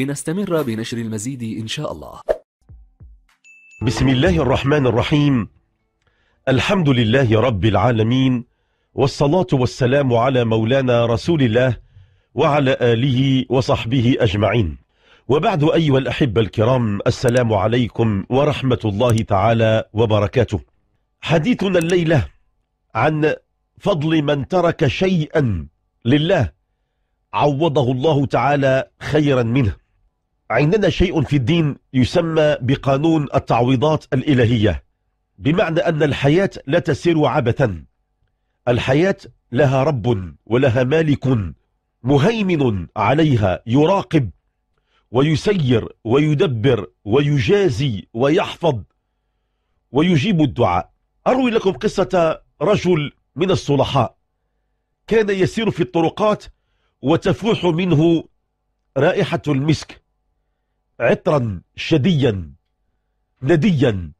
لنستمر بنشر المزيد إن شاء الله بسم الله الرحمن الرحيم الحمد لله رب العالمين والصلاة والسلام على مولانا رسول الله وعلى آله وصحبه أجمعين وبعد أيها الأحبة الكرام السلام عليكم ورحمة الله تعالى وبركاته حديثنا الليلة عن فضل من ترك شيئا لله عوضه الله تعالى خيرا منه عندنا شيء في الدين يسمى بقانون التعويضات الإلهية بمعنى أن الحياة لا تسير عبثا الحياة لها رب ولها مالك مهيمن عليها يراقب ويسير ويدبر ويجازي ويحفظ ويجيب الدعاء أروي لكم قصة رجل من الصلحاء كان يسير في الطرقات وتفوح منه رائحة المسك عطرا شديا نديا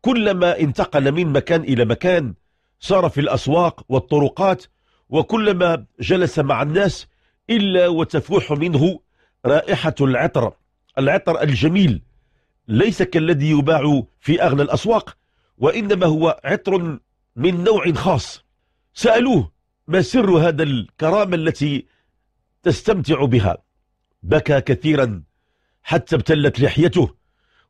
كلما انتقل من مكان إلى مكان صار في الأسواق والطرقات وكلما جلس مع الناس إلا وتفوح منه رائحة العطر العطر الجميل ليس كالذي يباع في أغلى الأسواق وإنما هو عطر من نوع خاص سألوه ما سر هذا الكرامة التي تستمتع بها بكى كثيرا حتى ابتلت لحيته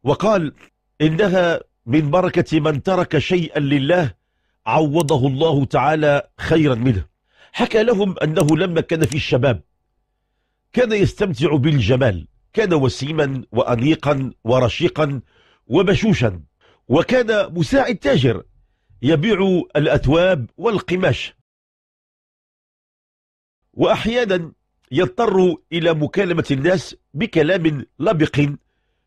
وقال إنها من بركة من ترك شيئا لله عوضه الله تعالى خيرا منه حكى لهم أنه لما كان في الشباب كان يستمتع بالجمال كان وسيما وأنيقا ورشيقا وبشوشا وكان مساعد تاجر يبيع الأثواب والقماش وأحيانا يضطر إلى مكالمة الناس بكلام لبق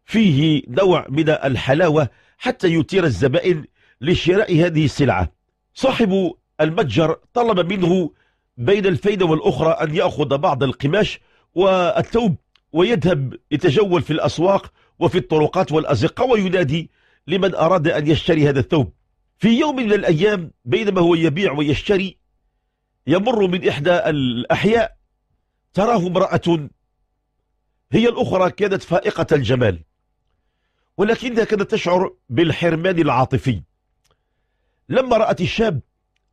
فيه نوع من الحلاوة حتى يثير الزبائن لشراء هذه السلعة صاحب المتجر طلب منه بين الفايدة والأخرى أن يأخذ بعض القماش والثوب ويذهب يتجول في الأسواق وفي الطرقات والأزقة وينادي لمن أراد أن يشتري هذا الثوب في يوم من الأيام بينما هو يبيع ويشتري يمر من إحدى الأحياء تراه امرأة هي الأخرى كانت فائقة الجمال ولكنها كانت تشعر بالحرمان العاطفي لما رأت الشاب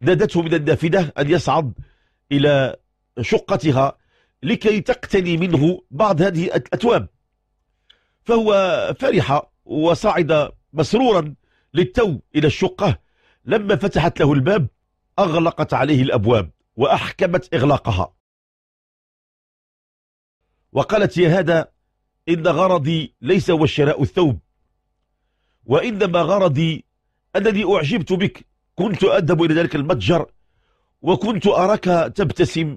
نادته من النافذة أن يصعد إلى شقتها لكي تقتني منه بعض هذه الأتواب فهو فرح وصعد مسرورا للتو إلى الشقة لما فتحت له الباب أغلقت عليه الأبواب وأحكمت إغلاقها وقالت يا هذا إن غرضي ليس هو شراء الثوب وإنما غرضي أنني أعجبت بك كنت أذهب إلى ذلك المتجر وكنت أراك تبتسم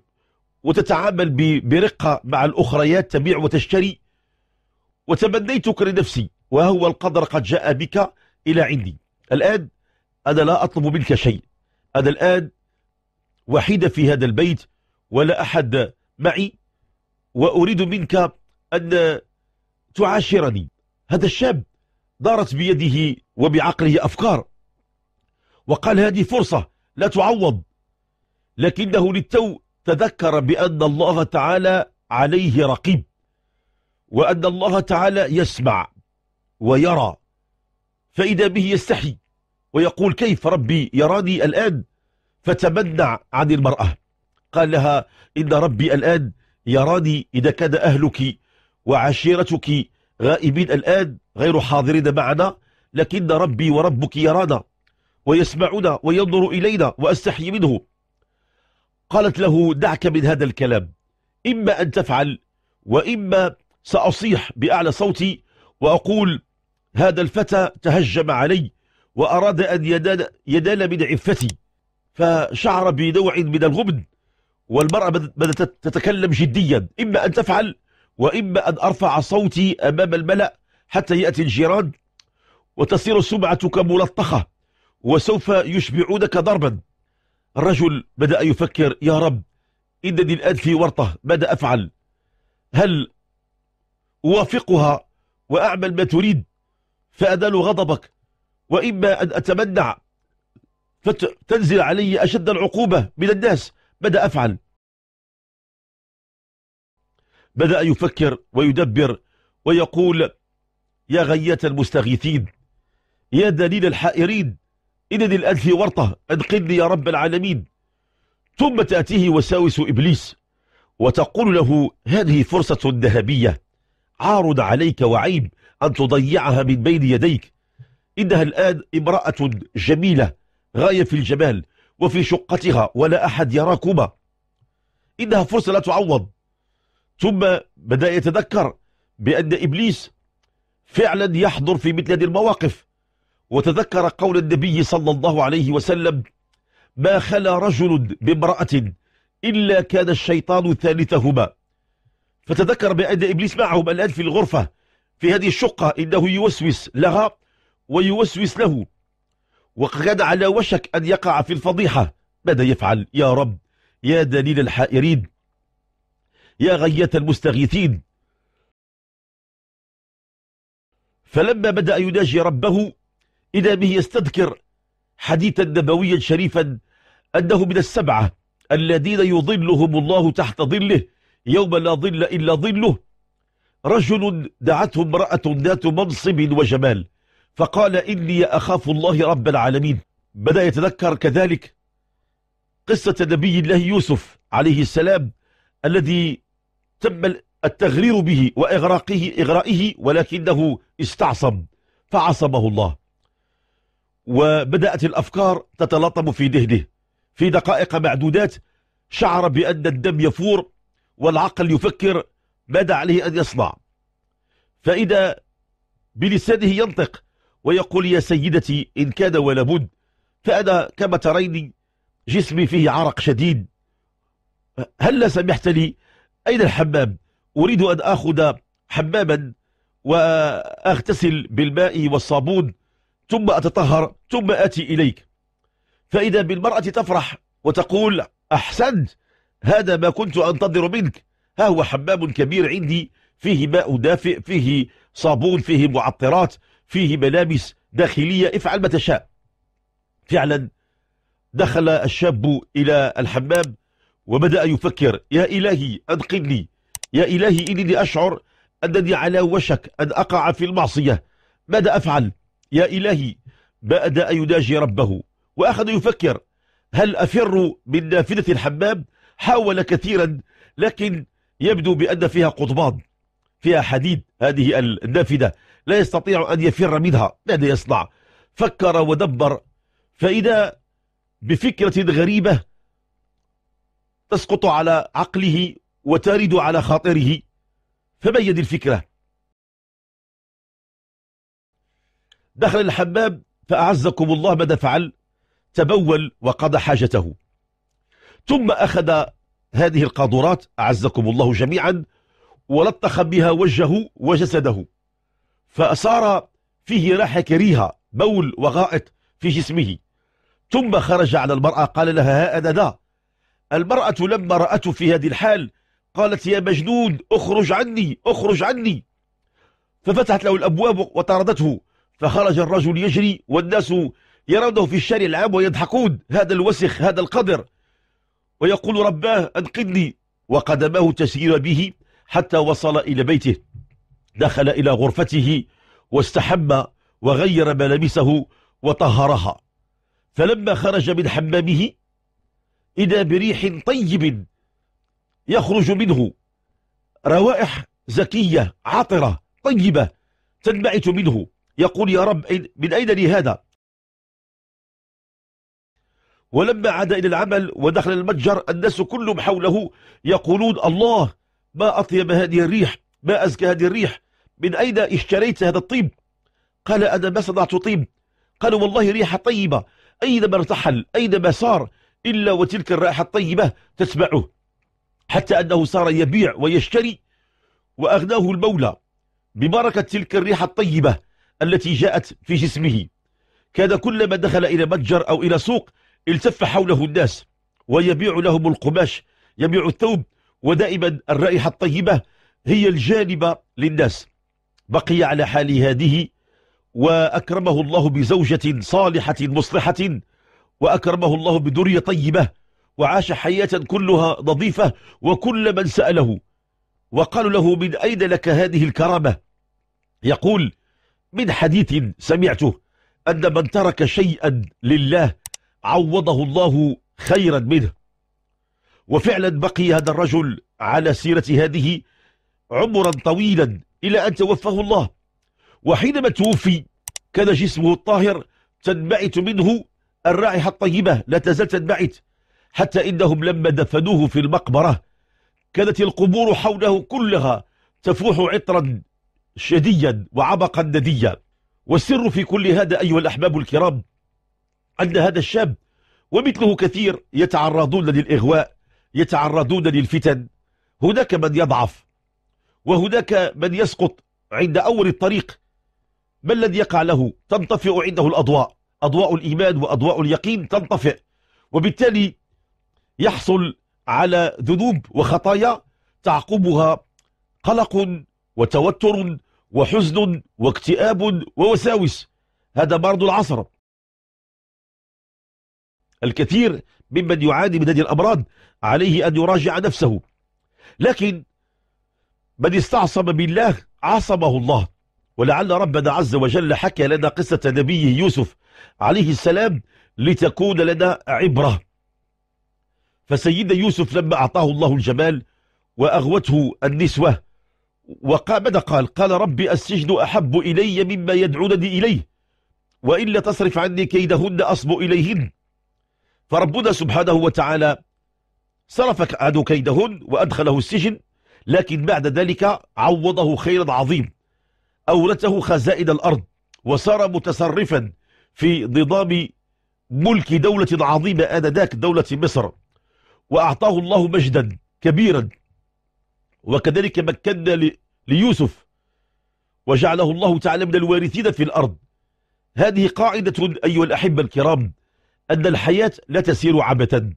وتتعامل برقة مع الأخريات تبيع وتشتري وتمنيتك لنفسي وهو القدر قد جاء بك إلى عندي الآن أنا لا أطلب منك شيء أنا الآن وحيدة في هذا البيت ولا أحد معي وأريد منك أن تعاشرني هذا الشاب دارت بيده وبعقله أفكار وقال هذه فرصة لا تعوض لكنه للتو تذكر بأن الله تعالى عليه رقيب وأن الله تعالى يسمع ويرى فإذا به يستحي ويقول كيف ربي يراني الآن فتمنع عن المرأة قال لها إن ربي الآن يراني إذا كان أهلك وعشيرتك غائبين الآن غير حاضرين معنا لكن ربي وربك يرانا ويسمعنا وينظر إلينا وأستحي منه قالت له دعك من هذا الكلام إما أن تفعل وإما سأصيح بأعلى صوتي وأقول هذا الفتى تهجم علي وأراد أن ينال, ينال من عفتي فشعر بنوع من الغبن والمرأة بدأت تتكلم جديا إما أن تفعل وإما أن أرفع صوتي أمام الملأ حتى يأتي الجيران وتصير سمعتك ملطخة وسوف يشبعونك ضربا الرجل بدأ يفكر يا رب إنني الآن في ورطة ماذا أفعل هل أوافقها وأعمل ما تريد فأدال غضبك وإما أن أتمنع فتنزل علي أشد العقوبة من الناس بدأ أفعل بدأ يفكر ويدبر ويقول يا غية المستغيثين يا دليل الحائرين إنني في ورطة أنقذني يا رب العالمين ثم تأتيه وساوس إبليس وتقول له هذه فرصة ذهبية عار عليك وعيب أن تضيعها من بين يديك إنها الآن امرأة جميلة غاية في الجمال وفي شقتها ولا أحد يراكما إنها فرصة لا تعوض ثم بدأ يتذكر بأن إبليس فعلا يحضر في مثل هذه المواقف وتذكر قول النبي صلى الله عليه وسلم ما خلا رجل بامرأة إلا كان الشيطان ثالثهما فتذكر بأن إبليس معهم الآن في الغرفة في هذه الشقة إنه يوسوس لها ويوسوس له وقد على وشك أن يقع في الفضيحة ماذا يفعل يا رب يا دليل الحائرين يا غية المستغيثين فلما بدأ يناجي ربه إذا به يستذكر حديثا نبويا شريفا أنه من السبعة الذين يظلهم الله تحت ظله يوم لا ظل إلا ظله رجل دعته امرأة ذات منصب وجمال فقال إني أخاف الله رب العالمين بدأ يتذكر كذلك قصة نبي الله يوسف عليه السلام الذي تم التغرير به وإغراقه إغرائه ولكنه استعصم فعصمه الله وبدأت الأفكار تتلطم في ذهنه في دقائق معدودات شعر بأن الدم يفور والعقل يفكر ماذا عليه أن يصنع فإذا بلسانه ينطق ويقول يا سيدتي إن كاد ولابد فأنا كما تريني جسمي فيه عرق شديد هل سمحت لي أين الحمام أريد أن أخذ حماما وأغتسل بالماء والصابون ثم أتطهر ثم أتي إليك فإذا بالمرأة تفرح وتقول أحسنت هذا ما كنت أنتظر منك ها هو حمام كبير عندي فيه ماء دافئ فيه صابون فيه معطرات فيه ملابس داخلية افعل ما تشاء فعلا دخل الشاب إلى الحمام وبدأ يفكر يا إلهي أنقذني يا إلهي إني أشعر أنني على وشك أن أقع في المعصية ماذا أفعل يا إلهي بدأ يناجي ربه وأخذ يفكر هل أفر من نافذة الحمام حاول كثيرا لكن يبدو بأن فيها قضبان فيها حديد هذه النافذة لا يستطيع أن يفر منها ماذا يصنع فكر ودبر فإذا بفكرة غريبة تسقط على عقله وترد على خاطره فبين الفكرة دخل الحباب فأعزكم الله ماذا فعل تبول وقضى حاجته ثم أخذ هذه القاذورات أعزكم الله جميعا ولطخ بها وجهه وجسده فأصار فيه راحة كريهة بول وغائط في جسمه ثم خرج على المرأة قال لها ها أنا دا المرأة لما رأته في هذه الحال قالت يا مجنون اخرج عني اخرج عني ففتحت له الأبواب وطردته فخرج الرجل يجري والناس يرونه في الشارع العام ويضحكون هذا الوسخ هذا القدر ويقول رباه أنقذني وقدماه تسير به حتى وصل إلى بيته دخل إلى غرفته واستحم وغير ملابسه وطهرها فلما خرج من حمامه إذا بريح طيب يخرج منه روائح زكية عطرة طيبة تنبعث منه يقول يا رب من أين لي هذا ولما عاد إلى العمل ودخل المتجر الناس كلهم حوله يقولون الله ما أطيب هذه الريح ما أزكى هذه الريح من أين اشتريت هذا الطيب قال أنا ما صنعت طيب قال والله ريحة طيبة أينما ارتحل أينما سار إلا وتلك الرائحة الطيبة تتبعه حتى أنه صار يبيع ويشتري وأغناه المولى ببركة تلك الريحة الطيبة التي جاءت في جسمه كان كلما دخل إلى متجر أو إلى سوق التف حوله الناس ويبيع لهم القماش يبيع الثوب ودائما الرائحة الطيبة هي الجانبة للناس بقي على حال هذه وأكرمه الله بزوجة صالحة مصلحة وأكرمه الله بدرية طيبة وعاش حياة كلها نظيفة وكل من سأله وقالوا له من أين لك هذه الكرامة يقول من حديث سمعته أن من ترك شيئا لله عوضه الله خيرا منه وفعلا بقي هذا الرجل على سيرة هذه عمرا طويلا إلى أن توفاه الله وحينما توفي كان جسمه الطاهر تنبعت منه الرائحة الطيبة لا تزال تنبعت حتى إنهم لما دفنوه في المقبرة كانت القبور حوله كلها تفوح عطرا شديا وعبقا نديا والسر في كل هذا أيها الأحباب الكرام أن هذا الشاب ومثله كثير يتعرضون للإغواء يتعرضون للفتن هناك من يضعف وهناك من يسقط عند أول الطريق ما الذي يقع له تنطفئ عنده الأضواء أضواء الإيمان وأضواء اليقين تنطفئ وبالتالي يحصل على ذنوب وخطايا تعقبها قلق وتوتر وحزن واكتئاب ووساوس هذا مرض العصر الكثير ممن يعاني من هذه الأمراض عليه أن يراجع نفسه لكن من استعصم بالله عصمه الله ولعل ربنا عز وجل حكى لنا قصة نبيه يوسف عليه السلام لتكون لنا عبرة فسيدنا يوسف لما أعطاه الله الجمال وأغوته النسوة ماذا قال قال ربي السجن أحب إلي مما يدعونني إليه وإلا تصرف عني كيدهن أصب إليهن فربنا سبحانه وتعالى صرف عنه كيدهن وأدخله السجن لكن بعد ذلك عوضه خيرا عظيم أورثه خزائن الأرض وصار متصرفا في نظام ملك دولة عظيمة آنذاك دولة مصر وأعطاه الله مجدا كبيرا وكذلك مكنا ليوسف وجعله الله تعالى من الوارثين في الأرض هذه قاعدة أيها الأحبة الكرام أن الحياة لا تسير عبثا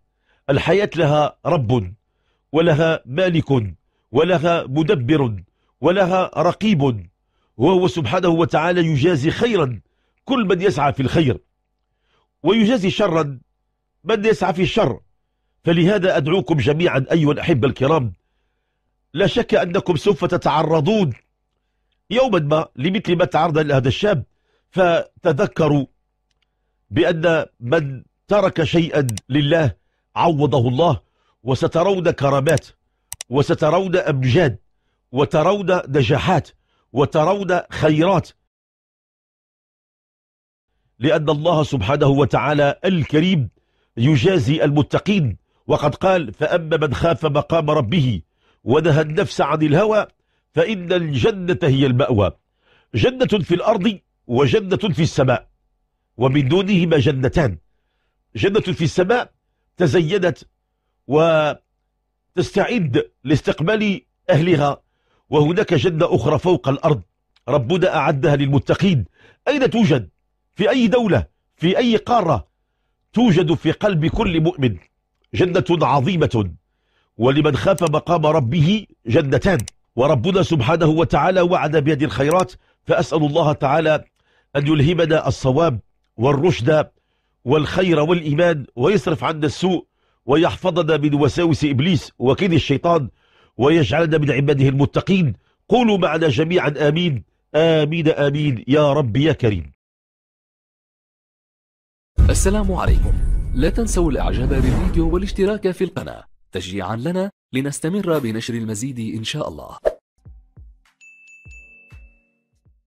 الحياة لها رب ولها مالك ولها مدبر ولها رقيب وهو سبحانه وتعالى يجازي خيرا كل من يسعى في الخير ويجازي شرا من يسعى في الشر فلهذا أدعوكم جميعا أيها الأحبة الكرام لا شك أنكم سوف تتعرضون يوما ما لمثل ما تعرض لهذا الشاب فتذكروا بأن من ترك شيئا لله عوضه الله وسترون كرامات وسترون أمجاد وترون نجاحات وترون خيرات لأن الله سبحانه وتعالى الكريم يجازي المتقين وقد قال فأما من خاف مقام ربه ونهى النفس عن الهوى فإن الجنة هي المأوى جنة في الأرض وجنة في السماء ومن دونهما جنتان جنة في السماء تزينت و تستعد لاستقبال أهلها وهناك جنة أخرى فوق الأرض ربنا أعدها للمتقين أين توجد؟ في أي دولة؟ في أي قارة؟ توجد في قلب كل مؤمن جنة عظيمة ولمن خاف مقام ربه جنتان وربنا سبحانه وتعالى وعد بيد الخيرات فأسأل الله تعالى أن يلهمنا الصواب والرشد والخير والإيمان ويصرف عنا السوء ويحفظنا من وساوس إبليس وكيد الشيطان ويجعلنا من عباده المتقين قولوا معنا جميعا آمين آمين آمين يا رب يا كريم السلام عليكم لا تنسوا الاعجاب بالفيديو والاشتراك في القناة تشجيعا لنا لنستمر بنشر المزيد إن شاء الله